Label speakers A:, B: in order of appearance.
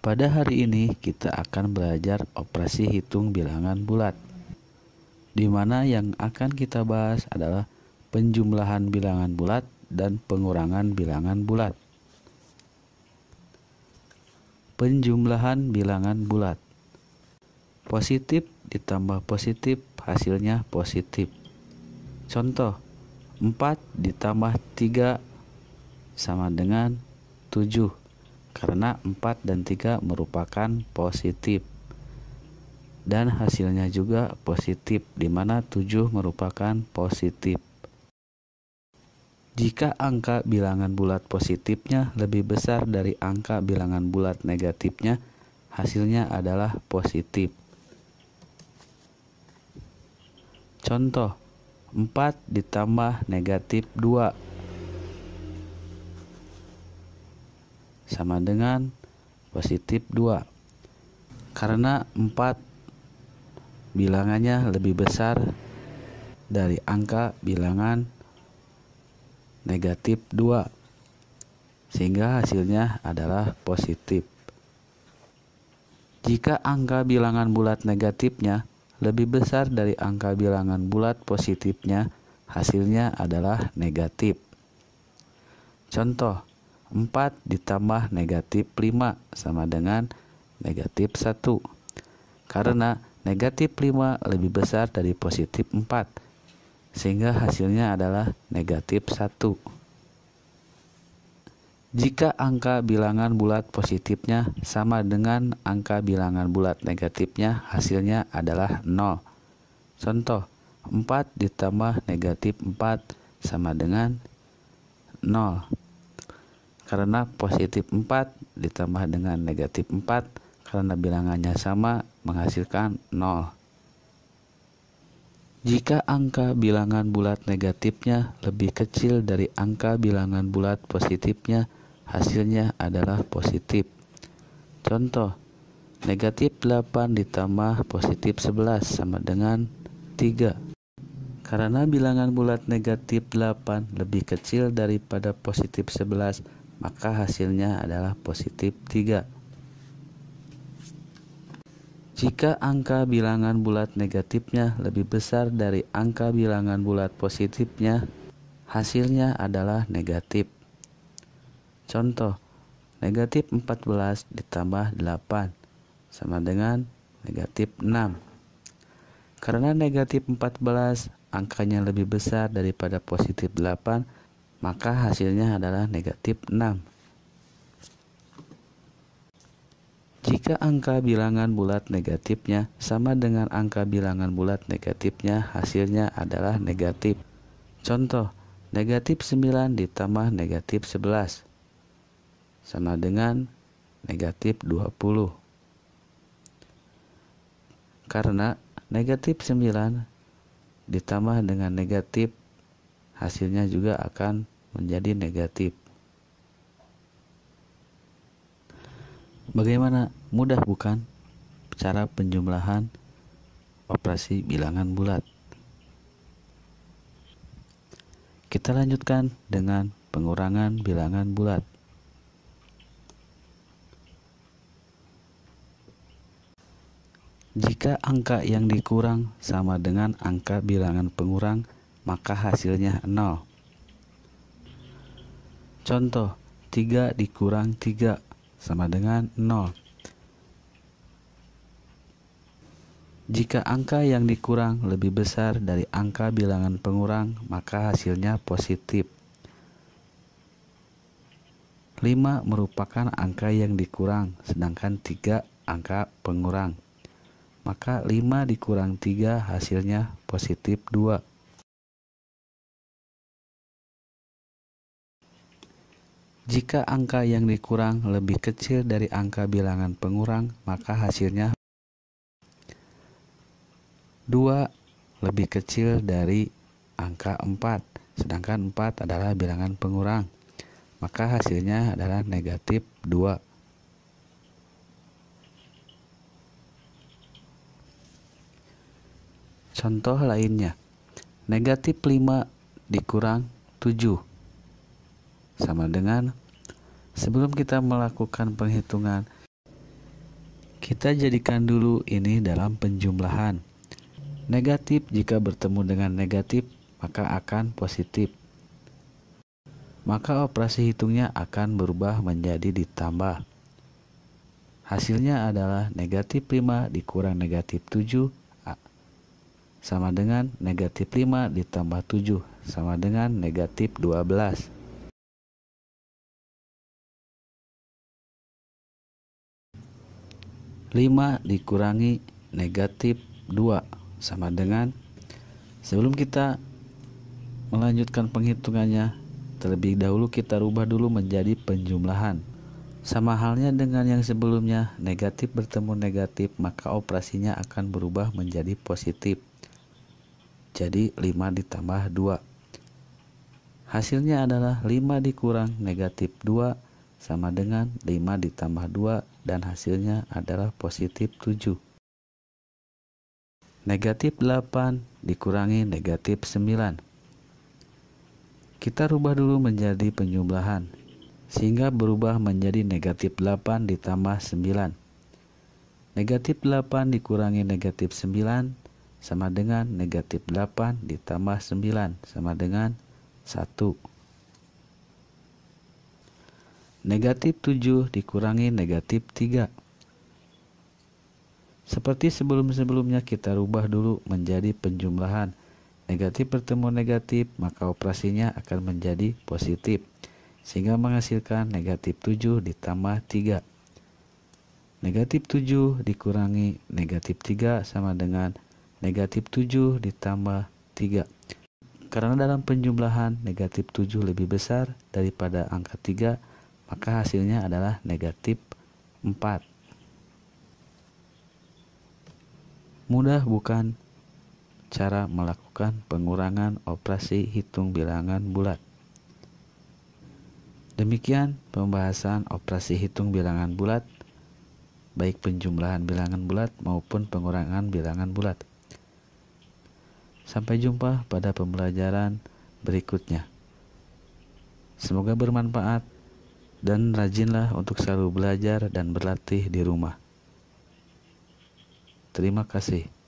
A: Pada hari ini kita akan belajar operasi hitung bilangan bulat. Di mana yang akan kita bahas adalah penjumlahan bilangan bulat dan pengurangan bilangan bulat. Penjumlahan bilangan bulat. Positif ditambah positif hasilnya positif. Contoh 4 ditambah 3 sama dengan 7 karena 4 dan 3 merupakan positif dan hasilnya juga positif di mana 7 merupakan positif. Jika angka bilangan bulat positifnya lebih besar dari angka bilangan bulat negatifnya, hasilnya adalah positif. Contoh 4 ditambah negatif 2 sama dengan positif 2 karena 4 bilangannya lebih besar dari angka bilangan negatif 2 sehingga hasilnya adalah positif jika angka bilangan bulat negatifnya lebih besar dari angka bilangan bulat positifnya, hasilnya adalah negatif. Contoh, 4 ditambah negatif 5 sama dengan negatif 1 karena negatif 5 lebih besar dari positif 4 sehingga hasilnya adalah negatif 1 jika angka bilangan bulat positifnya sama dengan angka bilangan bulat negatifnya hasilnya adalah 0 contoh 4 ditambah negatif 4 sama dengan 0 karena positif 4 ditambah dengan negatif 4 karena bilangannya sama menghasilkan 0. Jika angka bilangan bulat negatifnya lebih kecil dari angka bilangan bulat positifnya, hasilnya adalah positif. Contoh, negatif 8 ditambah positif 11 sama dengan 3. Karena bilangan bulat negatif 8 lebih kecil daripada positif 11, maka hasilnya adalah positif 3. Jika angka bilangan bulat negatifnya lebih besar dari angka bilangan bulat positifnya, hasilnya adalah negatif. Contoh, negatif 14 ditambah 8 sama dengan negatif 6. Karena negatif 14 angkanya lebih besar daripada positif 8, maka hasilnya adalah negatif 6. Jika angka bilangan bulat negatifnya sama dengan angka bilangan bulat negatifnya, hasilnya adalah negatif. Contoh, negatif 9 ditambah negatif 11 sama dengan negatif 20. Karena negatif 9 ditambah dengan negatif hasilnya juga akan menjadi negatif. Bagaimana mudah bukan cara penjumlahan operasi bilangan bulat? Kita lanjutkan dengan pengurangan bilangan bulat. Jika angka yang dikurang sama dengan angka bilangan pengurang maka hasilnya 0. Contoh, 3 dikurang 3 sama dengan 0. Jika angka yang dikurang lebih besar dari angka bilangan pengurang, maka hasilnya positif. 5 merupakan angka yang dikurang, sedangkan 3 angka pengurang. Maka 5 dikurang 3 hasilnya positif 2. Jika angka yang dikurang lebih kecil dari angka bilangan pengurang, maka hasilnya 2 lebih kecil dari angka 4, sedangkan 4 adalah bilangan pengurang. Maka hasilnya adalah negatif 2. Contoh lainnya, negatif 5 dikurang 7 sama dengan sebelum kita melakukan penghitungan, kita jadikan dulu ini dalam penjumlahan. Negatif jika bertemu dengan negatif, maka akan positif. Maka operasi hitungnya akan berubah menjadi ditambah. Hasilnya adalah negatif 5 dikurang negatif 7 sama dengan negatif 5 ditambah 7 sama dengan negatif 12. 5 dikurangi negatif 2 sama dengan sebelum kita melanjutkan penghitungannya terlebih dahulu kita rubah dulu menjadi penjumlahan sama halnya dengan yang sebelumnya negatif bertemu negatif maka operasinya akan berubah menjadi positif jadi 5 ditambah 2 hasilnya adalah 5 dikurang negatif 2 sama dengan 5 ditambah 2 dan hasilnya adalah positif 7. Negatif 8 dikurangi negatif 9. Kita rubah dulu menjadi penjumlahan, sehingga berubah menjadi negatif 8 ditambah 9. Negatif 8 dikurangi negatif 9 sama dengan negatif 8 ditambah 9 sama dengan 1. Negatif 7 dikurangi negatif 3. Seperti sebelum-sebelumnya kita rubah dulu menjadi penjumlahan. Negatif bertemu negatif maka operasinya akan menjadi positif. Sehingga menghasilkan negatif 7 ditambah 3. Negatif 7 dikurangi negatif 3 sama dengan negatif 7 ditambah 3 karena dalam penjumlahan negatif 7 lebih besar daripada angka 3 maka hasilnya adalah negatif 4. Mudah bukan cara melakukan pengurangan operasi hitung bilangan bulat. Demikian pembahasan operasi hitung bilangan bulat, baik penjumlahan bilangan bulat maupun pengurangan bilangan bulat. Sampai jumpa pada pembelajaran berikutnya. Semoga bermanfaat dan rajinlah untuk selalu belajar dan berlatih di rumah. Terima kasih.